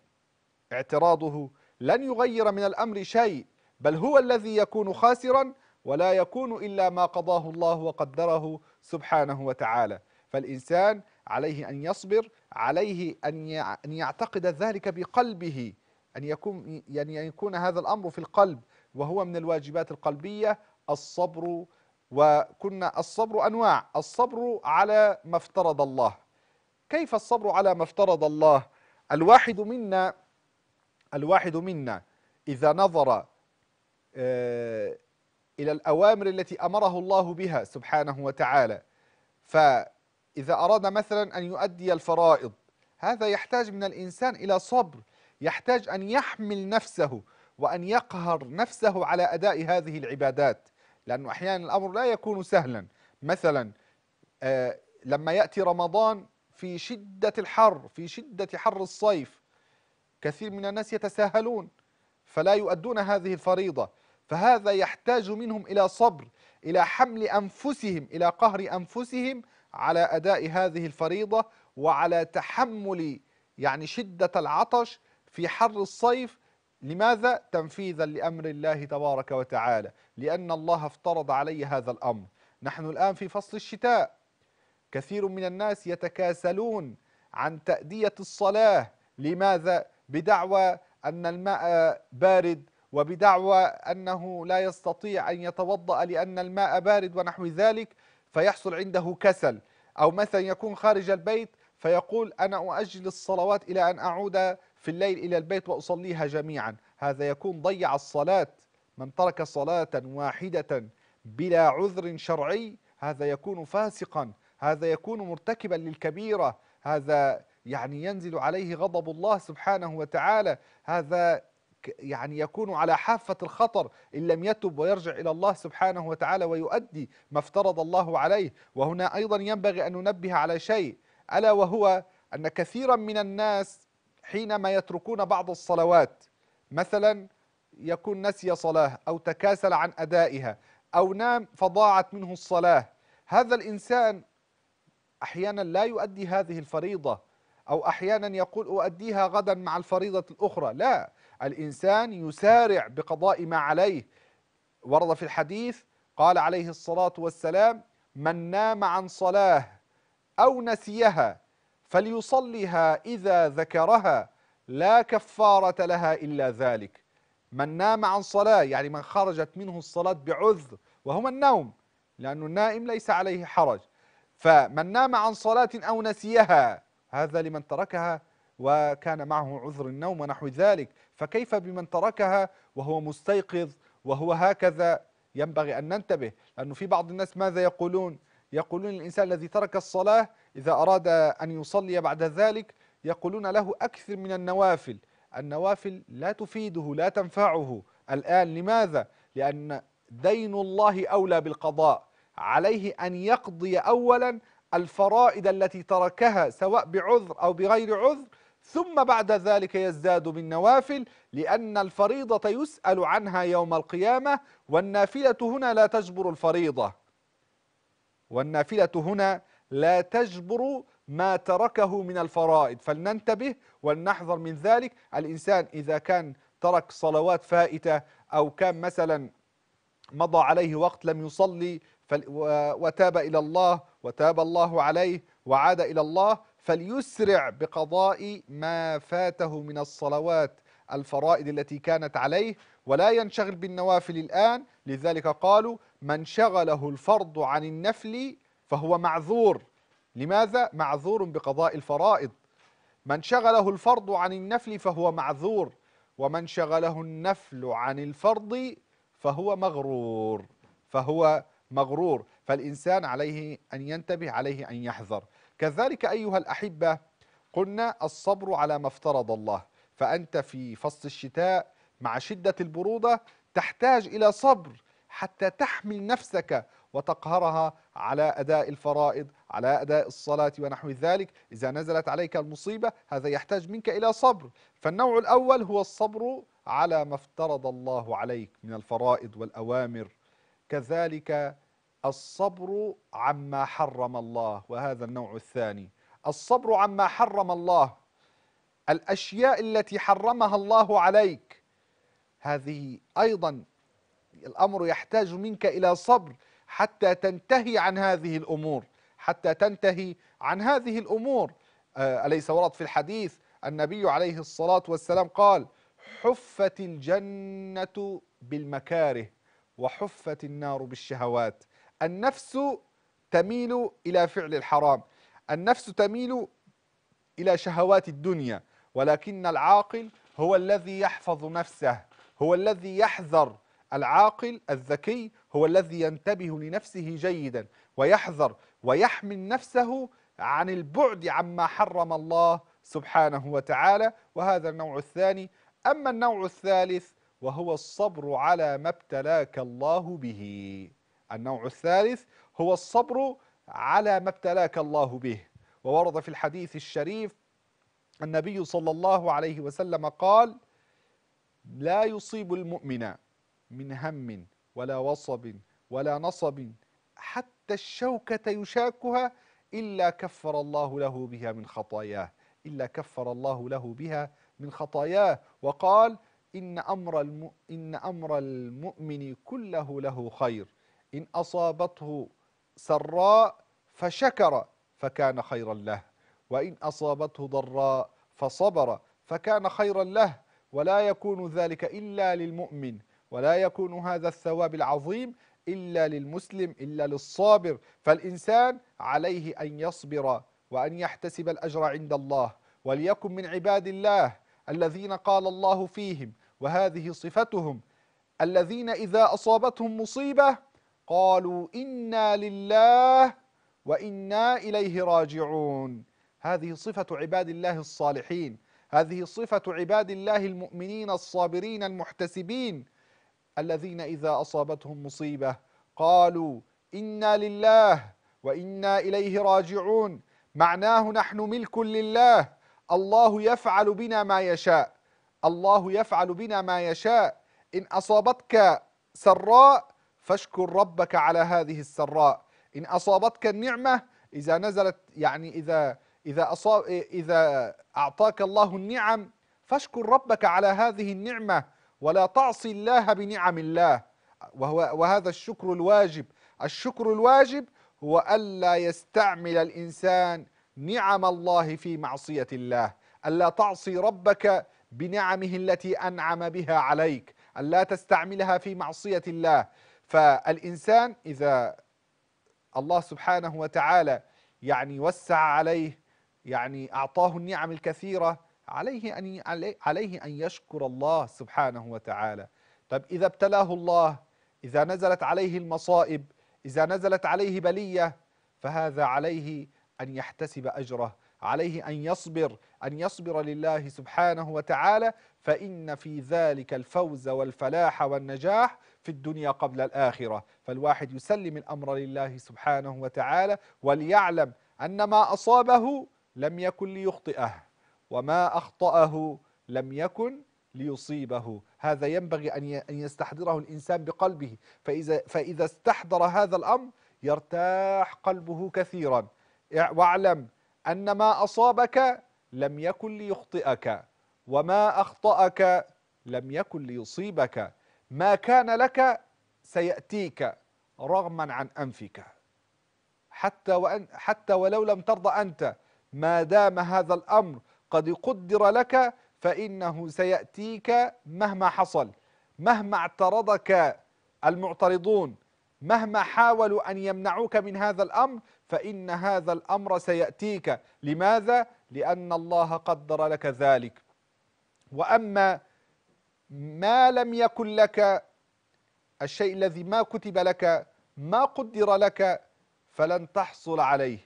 اعتراضه لن يغير من الأمر شيء بل هو الذي يكون خاسرا ولا يكون إلا ما قضاه الله وقدره سبحانه وتعالى فالإنسان عليه أن يصبر عليه أن يعتقد ذلك بقلبه أن يكون, يعني أن يكون هذا الأمر في القلب وهو من الواجبات القلبية الصبر وكنا الصبر أنواع الصبر على ما افترض الله كيف الصبر على ما افترض الله الواحد منا الواحد منا إذا نظر آه، إلى الأوامر التي أمره الله بها سبحانه وتعالى فإذا أراد مثلا أن يؤدي الفرائض هذا يحتاج من الإنسان إلى صبر يحتاج أن يحمل نفسه وأن يقهر نفسه على أداء هذه العبادات لأنه أحيانا الأمر لا يكون سهلا مثلا آه، لما يأتي رمضان في شدة الحر في شدة حر الصيف كثير من الناس يتساهلون فلا يؤدون هذه الفريضة فهذا يحتاج منهم إلى صبر إلى حمل أنفسهم إلى قهر أنفسهم على أداء هذه الفريضة وعلى تحمل يعني شدة العطش في حر الصيف لماذا؟ تنفيذا لأمر الله تبارك وتعالى لأن الله افترض علي هذا الأمر نحن الآن في فصل الشتاء كثير من الناس يتكاسلون عن تأدية الصلاة لماذا؟ بدعوى أن الماء بارد وبدعوى أنه لا يستطيع أن يتوضأ لأن الماء بارد ونحو ذلك فيحصل عنده كسل أو مثلا يكون خارج البيت فيقول أنا أؤجل الصلوات إلى أن أعود في الليل إلى البيت وأصليها جميعا هذا يكون ضيع الصلاة من ترك صلاة واحدة بلا عذر شرعي هذا يكون فاسقا هذا يكون مرتكبا للكبيرة هذا يعني ينزل عليه غضب الله سبحانه وتعالى هذا يعني يكون على حافة الخطر إن لم يتب ويرجع إلى الله سبحانه وتعالى ويؤدي ما افترض الله عليه وهنا أيضا ينبغي أن ننبه على شيء ألا وهو أن كثيرا من الناس حينما يتركون بعض الصلوات مثلا يكون نسي صلاة أو تكاسل عن أدائها أو نام فضاعت منه الصلاة هذا الإنسان أحيانا لا يؤدي هذه الفريضة أو أحيانا يقول أؤديها غدا مع الفريضة الأخرى لا الإنسان يسارع بقضاء ما عليه ورد في الحديث قال عليه الصلاة والسلام من نام عن صلاة أو نسيها فليصليها إذا ذكرها لا كفارة لها إلا ذلك من نام عن صلاة يعني من خرجت منه الصلاة بعذر وهما النوم لأن النائم ليس عليه حرج فمن نام عن صلاة أو نسيها هذا لمن تركها وكان معه عذر النوم ونحو ذلك فكيف بمن تركها وهو مستيقظ وهو هكذا ينبغي أن ننتبه لأنه في بعض الناس ماذا يقولون يقولون الإنسان الذي ترك الصلاة إذا أراد أن يصلي بعد ذلك يقولون له أكثر من النوافل النوافل لا تفيده لا تنفعه الآن لماذا؟ لأن دين الله أولى بالقضاء عليه أن يقضي أولا الفرائض التي تركها سواء بعذر أو بغير عذر ثم بعد ذلك يزداد بالنوافل لأن الفريضة يسأل عنها يوم القيامة والنافلة هنا لا تجبر الفريضة والنافلة هنا لا تجبر ما تركه من الفرائض فلننتبه ولنحذر من ذلك الإنسان إذا كان ترك صلوات فائتة أو كان مثلا مضى عليه وقت لم يصلي وتاب إلى الله وتاب الله عليه وعاد إلى الله فليسرع بقضاء ما فاته من الصلوات الفرائض التي كانت عليه ولا ينشغل بالنوافل الآن لذلك قالوا من شغله الفرض عن النفل فهو معذور لماذا؟ معذور بقضاء الفرائض من شغله الفرض عن النفل فهو معذور ومن شغله النفل عن الفرض فهو مغرور فهو مغرور فالإنسان عليه أن ينتبه عليه أن يحذر كذلك أيها الأحبة قلنا الصبر على ما افترض الله فأنت في فصل الشتاء مع شدة البرودة تحتاج إلى صبر حتى تحمل نفسك وتقهرها على أداء الفرائض على أداء الصلاة ونحو ذلك إذا نزلت عليك المصيبة هذا يحتاج منك إلى صبر فالنوع الأول هو الصبر على ما افترض الله عليك من الفرائض والأوامر كذلك الصبر عما حرم الله وهذا النوع الثاني الصبر عما حرم الله الاشياء التي حرمها الله عليك هذه ايضا الامر يحتاج منك الى صبر حتى تنتهي عن هذه الامور حتى تنتهي عن هذه الامور آه، اليس ورد في الحديث النبي عليه الصلاه والسلام قال حفت الجنه بالمكاره وحفت النار بالشهوات النفس تميل إلى فعل الحرام النفس تميل إلى شهوات الدنيا ولكن العاقل هو الذي يحفظ نفسه هو الذي يحذر العاقل الذكي هو الذي ينتبه لنفسه جيدا ويحذر ويحمل نفسه عن البعد عما حرم الله سبحانه وتعالى وهذا النوع الثاني أما النوع الثالث وهو الصبر على ما ابتلاك الله به النوع الثالث هو الصبر على ما ابتلاك الله به وورد في الحديث الشريف النبي صلى الله عليه وسلم قال لا يصيب المؤمن من هم ولا وصب ولا نصب حتى الشوكة يشاكها إلا كفر الله له بها من خطاياه إلا كفر الله له بها من خطاياه وقال إن أمر, الم... إن أمر المؤمن كله له خير إن أصابته سراء فشكر فكان خيرا له وإن أصابته ضراء فصبر فكان خيرا له ولا يكون ذلك إلا للمؤمن ولا يكون هذا الثواب العظيم إلا للمسلم إلا للصابر فالإنسان عليه أن يصبر وأن يحتسب الأجر عند الله وليكن من عباد الله الذين قال الله فيهم وهذه صفتهم الذين إذا أصابتهم مصيبة قالوا إنا لله وإنا إليه راجعون هذه صفة عباد الله الصالحين هذه صفة عباد الله المؤمنين الصابرين المحتسبين الذين إذا أصابتهم مصيبة قالوا إنا لله وإنا إليه راجعون معناه نحن ملك لله الله يفعل بنا ما يشاء الله يفعل بنا ما يشاء إن أصابتك سراء فاشكر ربك على هذه السراء إن أصابتك النعمة إذا نزلت يعني إذا إذا أصاب إذا أعطاك الله النعم فاشكر ربك على هذه النعمة ولا تعصي الله بنعم الله وهو وهذا الشكر الواجب الشكر الواجب هو ألا يستعمل الإنسان نعم الله في معصية الله ألا تعصي ربك بنعمه التي أنعم بها عليك ألا تستعملها في معصية الله فالإنسان إذا الله سبحانه وتعالى يعني وسع عليه يعني أعطاه النعم الكثيرة عليه أن عليه أن يشكر الله سبحانه وتعالى طب إذا ابتلاه الله إذا نزلت عليه المصائب إذا نزلت عليه بلية فهذا عليه أن يحتسب أجره عليه أن يصبر أن يصبر لله سبحانه وتعالى فإن في ذلك الفوز والفلاح والنجاح في الدنيا قبل الآخرة فالواحد يسلم الأمر لله سبحانه وتعالى وليعلم أن ما أصابه لم يكن ليخطئه وما أخطأه لم يكن ليصيبه هذا ينبغي أن يستحضره الإنسان بقلبه فإذا, فإذا استحضر هذا الأمر يرتاح قلبه كثيراً واعلم أن ما أصابك لم يكن ليخطئك وما أخطأك لم يكن ليصيبك ما كان لك سيأتيك رغما عن أنفك حتى, وأن حتى ولو لم ترضى أنت ما دام هذا الأمر قد قدر لك فإنه سيأتيك مهما حصل مهما اعترضك المعترضون مهما حاولوا أن يمنعوك من هذا الأمر فإن هذا الأمر سيأتيك لماذا؟ لأن الله قدر لك ذلك وأما ما لم يكن لك الشيء الذي ما كتب لك ما قدر لك فلن تحصل عليه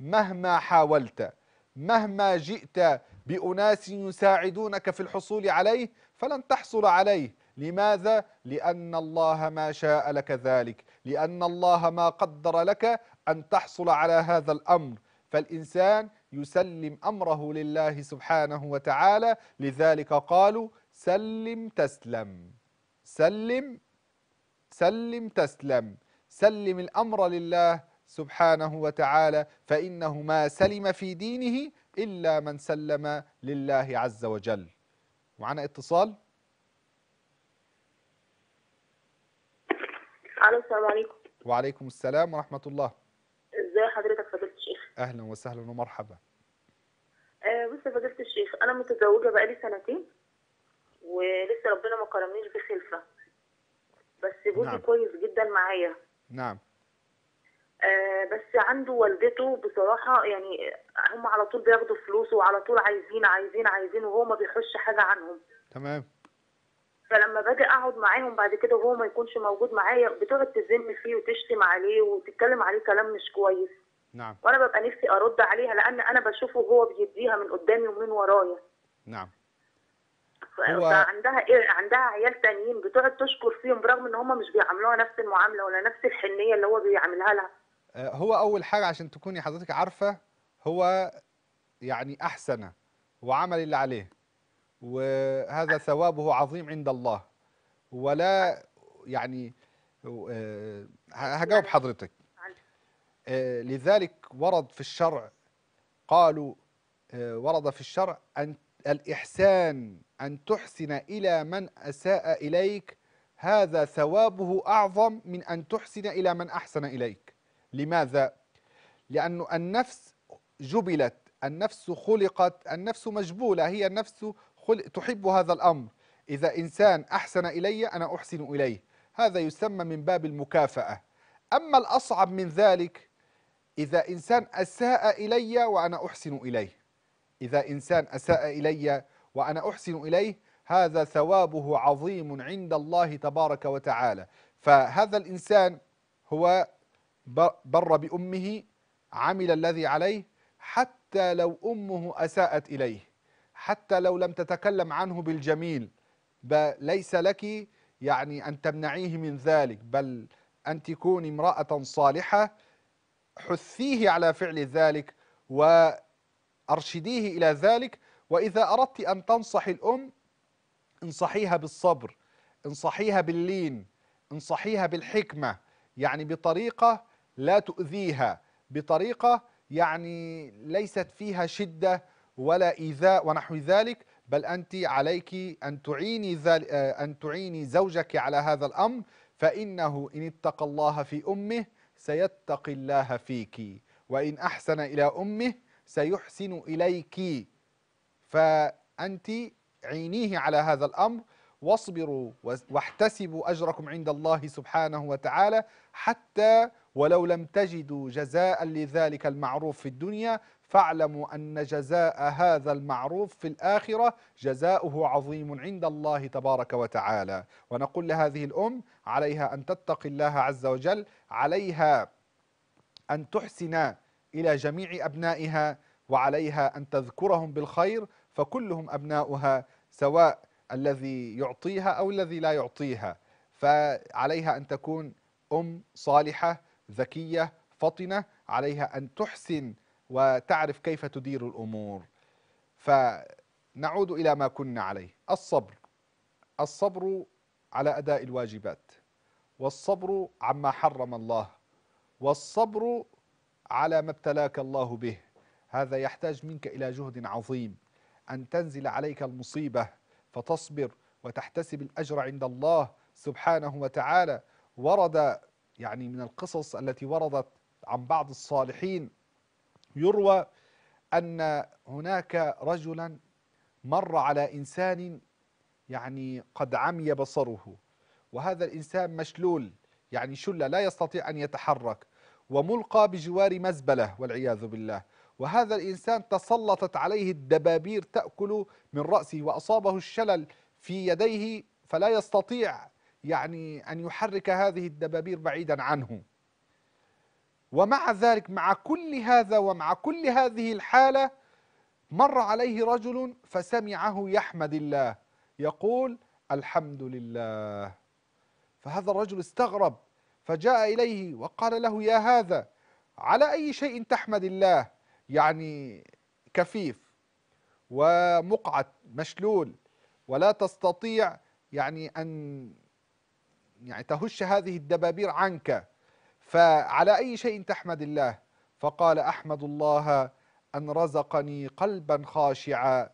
مهما حاولت مهما جئت بأناس يساعدونك في الحصول عليه فلن تحصل عليه لماذا؟ لأن الله ما شاء لك ذلك لأن الله ما قدر لك أن تحصل على هذا الأمر فالإنسان يسلم أمره لله سبحانه وتعالى لذلك قالوا سلم تسلم سلم سلم تسلم سلم الأمر لله سبحانه وتعالى فإنه ما سلم في دينه إلا من سلم لله عز وجل معنا اتصال
الو السلام عليكم
وعليكم السلام ورحمه الله
ازي حضرتك فضيله الشيخ
اهلا وسهلا ومرحبا
آه، بص يا فضيله الشيخ انا متزوجه بقالي سنتين ولسه ربنا ما كرمنيش بخلفه بس جوزي نعم. كويس جدا معايا نعم آه، بس عنده والدته بصراحة يعني هم على طول بياخدوا فلوس وعلى طول عايزين عايزين عايزين وهو ما بيحش حاجة عنهم تمام فلما باجي اقعد معاهم بعد كده وهو ما يكونش موجود معايا بتقعد تذم فيه وتشتم عليه وتتكلم عليه كلام مش كويس نعم وانا ببقى نفسي ارد عليها لان انا بشوفه وهو بيديها من قدامي ومن ورايا
نعم هو... عندها
ايه عندها عيال تانيين بتقعد تشكر فيهم برغم ان هم مش بيعاملوها نفس المعامله ولا نفس الحنيه اللي هو بيعملها لها
آه، هو اول حاجه عشان تكوني حضرتك عارفه هو يعني احسن وعمل اللي عليه وهذا ثوابه عظيم عند الله ولا يعني آه، هجاوب حضرتك آه، لذلك ورد في الشرع قالوا آه، ورد في الشرع أن الإحسان أن تحسن إلى من أساء إليك هذا ثوابه أعظم من أن تحسن إلى من أحسن إليك لماذا؟ لأن النفس جبلت النفس خلقت النفس مجبولة هي النفس قل تحب هذا الأمر إذا إنسان أحسن إلي أنا أحسن إليه هذا يسمى من باب المكافأة أما الأصعب من ذلك إذا إنسان أساء إلي وأنا أحسن إليه إذا إنسان أساء إلي وأنا أحسن إليه هذا ثوابه عظيم عند الله تبارك وتعالى فهذا الإنسان هو بر بأمه عمل الذي عليه حتى لو أمه أساءت إليه حتى لو لم تتكلم عنه بالجميل ليس لك يعني أن تمنعيه من ذلك بل أن تكون امرأة صالحة حثيه على فعل ذلك وأرشديه إلى ذلك وإذا أردت أن تنصح الأم انصحيها بالصبر انصحيها باللين انصحيها بالحكمة يعني بطريقة لا تؤذيها بطريقة يعني ليست فيها شدة ولا إيذاء ونحو ذلك بل أنت عليك أن تعيني, آه، أن تعيني زوجك على هذا الأمر فإنه إن اتقى الله في أمه سيتقي الله فيك وإن أحسن إلى أمه سيحسن إليك فأنت عينيه على هذا الأمر واصبروا واحتسبوا أجركم عند الله سبحانه وتعالى حتى ولو لم تجدوا جزاء لذلك المعروف في الدنيا فاعلموا أن جزاء هذا المعروف في الآخرة جزاؤه عظيم عند الله تبارك وتعالى ونقول لهذه الأم عليها أن تتقي الله عز وجل عليها أن تحسن إلى جميع أبنائها وعليها أن تذكرهم بالخير فكلهم أبناؤها سواء الذي يعطيها أو الذي لا يعطيها فعليها أن تكون أم صالحة ذكية فطنة عليها أن تحسن وتعرف كيف تدير الأمور فنعود إلى ما كنا عليه الصبر الصبر على أداء الواجبات والصبر عما حرم الله والصبر على ما ابتلاك الله به هذا يحتاج منك إلى جهد عظيم أن تنزل عليك المصيبة فتصبر وتحتسب الأجر عند الله سبحانه وتعالى ورد يعني من القصص التي وردت عن بعض الصالحين يروى أن هناك رجلا مر على إنسان يعني قد عمي بصره وهذا الإنسان مشلول يعني شل لا يستطيع أن يتحرك وملقى بجوار مزبلة والعياذ بالله وهذا الإنسان تسلطت عليه الدبابير تأكل من رأسه وأصابه الشلل في يديه فلا يستطيع يعني أن يحرك هذه الدبابير بعيدا عنه ومع ذلك مع كل هذا ومع كل هذه الحالة مر عليه رجل فسمعه يحمد الله يقول الحمد لله فهذا الرجل استغرب فجاء إليه وقال له يا هذا على أي شيء تحمد الله يعني كفيف ومقعد مشلول ولا تستطيع يعني أن يعني تهش هذه الدبابير عنك فعلى أي شيء تحمد الله فقال أحمد الله أن رزقني قلبا خاشعا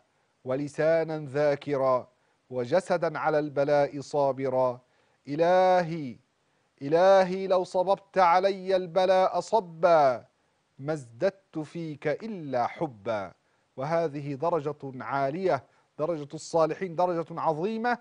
ولسانا ذاكرا وجسدا على البلاء صابرا إلهي إلهي لو صببت علي البلاء صبا ما ازددت فيك إلا حبا وهذه درجة عالية درجة الصالحين درجة عظيمة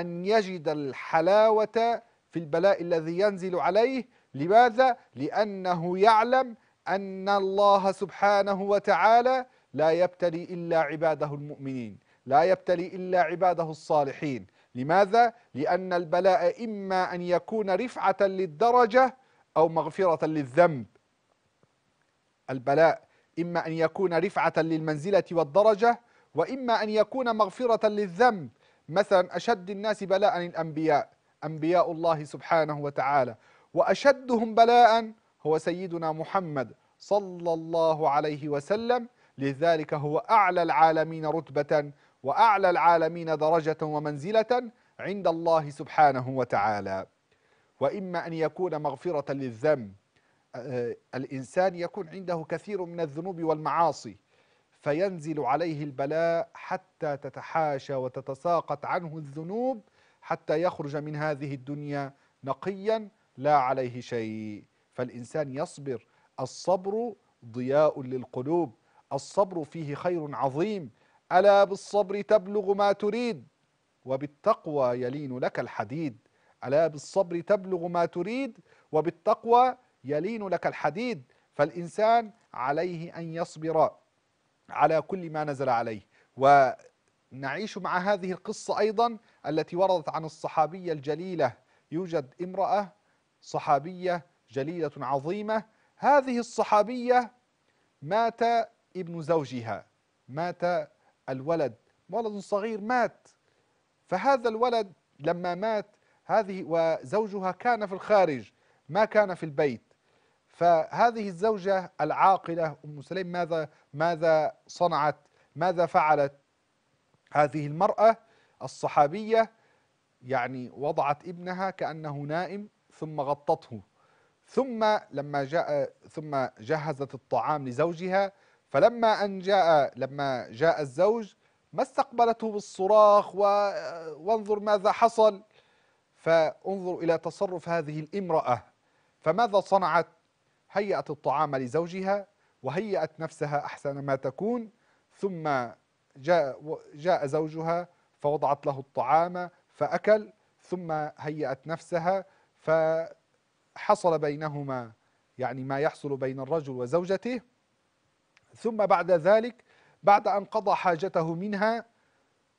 أن يجد الحلاوة في البلاء الذي ينزل عليه لماذا؟ لأنه يعلم أن الله سبحانه وتعالى لا يبتلي إلا عباده المؤمنين لا يبتلي إلا عباده الصالحين لماذا؟ لأن البلاء إما أن يكون رفعة للدرجة أو مغفرة للذنب البلاء إما أن يكون رفعة للمنزلة والدرجة وإما أن يكون مغفرة للذنب مثلا أشد الناس بلاء الأنبياء أنبياء الله سبحانه وتعالى وأشدهم بلاء هو سيدنا محمد صلى الله عليه وسلم لذلك هو أعلى العالمين رتبة وأعلى العالمين درجة ومنزلة عند الله سبحانه وتعالى وإما أن يكون مغفرة للذنب آه، الإنسان يكون عنده كثير من الذنوب والمعاصي فينزل عليه البلاء حتى تتحاشى وتتساقط عنه الذنوب حتى يخرج من هذه الدنيا نقيا لا عليه شيء فالإنسان يصبر الصبر ضياء للقلوب الصبر فيه خير عظيم ألا بالصبر تبلغ ما تريد وبالتقوى يلين لك الحديد ألا بالصبر تبلغ ما تريد وبالتقوى يلين لك الحديد فالإنسان عليه أن يصبر على كل ما نزل عليه ونعيش مع هذه القصة أيضا التي وردت عن الصحابية الجليلة يوجد امرأة صحابية جليلة عظيمة هذه الصحابية مات ابن زوجها مات الولد ولد صغير مات فهذا الولد لما مات هذه وزوجها كان في الخارج ما كان في البيت فهذه الزوجة العاقلة أم سليم ماذا ماذا صنعت ماذا فعلت هذه المرأة الصحابية يعني وضعت ابنها كأنه نائم ثم غطته ثم لما جاء ثم جهزت الطعام لزوجها فلما أن جاء لما جاء الزوج ما استقبلته بالصراخ وانظر ماذا حصل فانظر إلى تصرف هذه الامرأة فماذا صنعت هيأت الطعام لزوجها وهيأت نفسها أحسن ما تكون ثم جاء, جاء زوجها فوضعت له الطعام فأكل ثم هيأت نفسها فحصل بينهما يعني ما يحصل بين الرجل وزوجته ثم بعد ذلك بعد أن قضى حاجته منها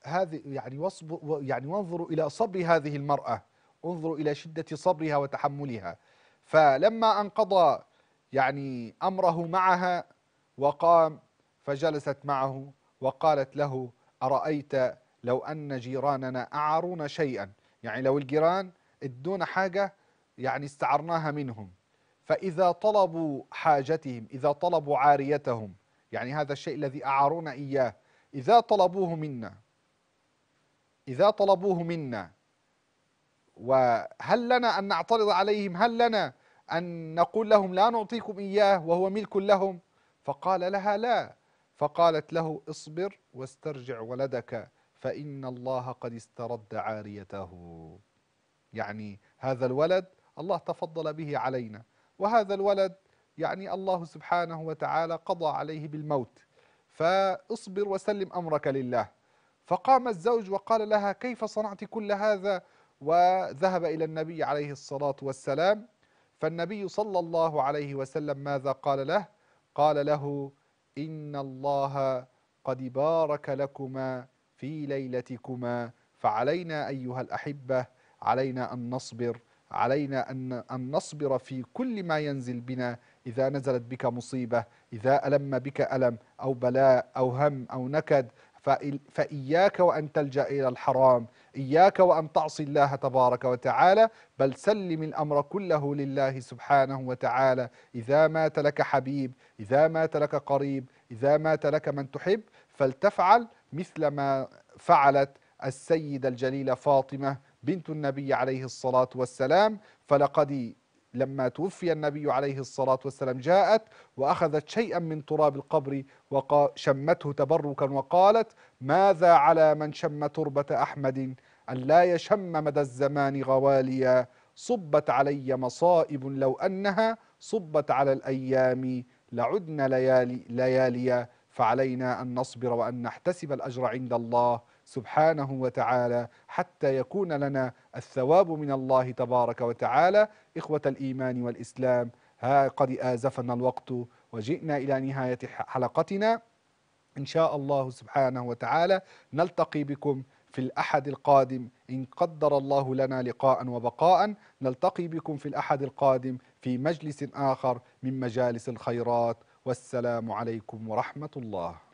هذه يعني وصب يعني وانظروا إلى صبر هذه المرأة انظروا إلى شدة صبرها وتحملها فلما أن قضى يعني أمره معها وقام فجلست معه وقالت له أرأيت لو أن جيراننا أعارون شيئا يعني لو الجيران ادونا حاجة يعني استعرناها منهم فإذا طلبوا حاجتهم إذا طلبوا عاريتهم يعني هذا الشيء الذي أعارونا إياه إذا طلبوه منا إذا طلبوه منا وهل لنا أن نعترض عليهم هل لنا أن نقول لهم لا نعطيكم إياه وهو ملك لهم فقال لها لا فقالت له اصبر واسترجع ولدك فإن الله قد استرد عاريته يعني هذا الولد الله تفضل به علينا وهذا الولد يعني الله سبحانه وتعالى قضى عليه بالموت فاصبر وسلم أمرك لله فقام الزوج وقال لها كيف صنعت كل هذا وذهب إلى النبي عليه الصلاة والسلام فالنبي صلى الله عليه وسلم ماذا قال له قال له إن الله قد بارك لكما في ليلتكما فعلينا أيها الأحبة علينا أن نصبر علينا أن, أن نصبر في كل ما ينزل بنا إذا نزلت بك مصيبة إذا ألم بك ألم أو بلاء أو هم أو نكد فإياك وأن تلجأ إلى الحرام إياك وأن تعصي الله تبارك وتعالى بل سلم الأمر كله لله سبحانه وتعالى إذا مات لك حبيب إذا مات لك قريب إذا مات لك من تحب فلتفعل مثل ما فعلت السيدة الجليلة فاطمة بنت النبي عليه الصلاة والسلام فلقد لما توفي النبي عليه الصلاة والسلام جاءت وأخذت شيئا من تراب القبر وشمته تبركا وقالت ماذا على من شم تربة أحمد أن لا يشم مدى الزمان غواليا صبت علي مصائب لو أنها صبت على الأيام لعدنا ليالي, لياليا فعلينا أن نصبر وأن نحتسب الأجر عند الله سبحانه وتعالى حتى يكون لنا الثواب من الله تبارك وتعالى إخوة الإيمان والإسلام ها قد آزفنا الوقت وجئنا إلى نهاية حلقتنا إن شاء الله سبحانه وتعالى نلتقي بكم في الأحد القادم إن قدر الله لنا لقاء وبقاء نلتقي بكم في الأحد القادم في مجلس آخر من مجالس الخيرات والسلام عليكم ورحمة الله